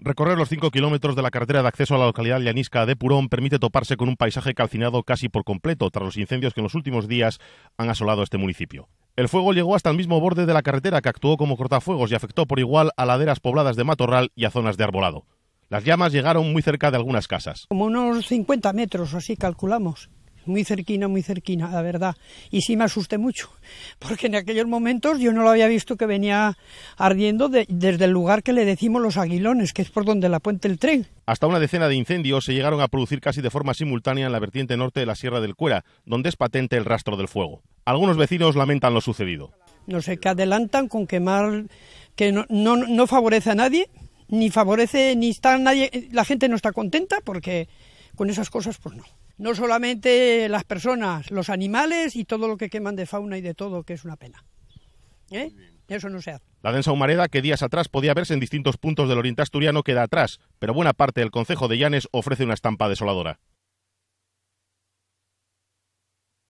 Recorrer los 5 kilómetros de la carretera de acceso a la localidad llanisca de Purón permite toparse con un paisaje calcinado casi por completo tras los incendios que en los últimos días han asolado este municipio. El fuego llegó hasta el mismo borde de la carretera que actuó como cortafuegos y afectó por igual a laderas pobladas de matorral y a zonas de arbolado. Las llamas llegaron muy cerca de algunas casas. Como unos 50 metros, así calculamos muy cerquina, muy cerquina, la verdad. Y sí me asusté mucho, porque en aquellos momentos yo no lo había visto que venía ardiendo desde el lugar que le decimos los aguilones, que es por donde la puente el tren. Hasta una decena de incendios se llegaron a producir casi de forma simultánea en la vertiente norte de la Sierra del Cuera, donde es patente el rastro del fuego. Algunos vecinos lamentan lo sucedido. No sé, que adelantan con quemar, que no, no favorece a nadie, ni favorece, ni está nadie, la gente no está contenta porque con esas cosas, pues no. No solamente las personas, los animales y todo lo que queman de fauna y de todo, que es una pena. ¿Eh? Eso no se hace. La densa humareda que días atrás podía verse en distintos puntos del oriente asturiano queda atrás, pero buena parte del concejo de Llanes ofrece una estampa desoladora.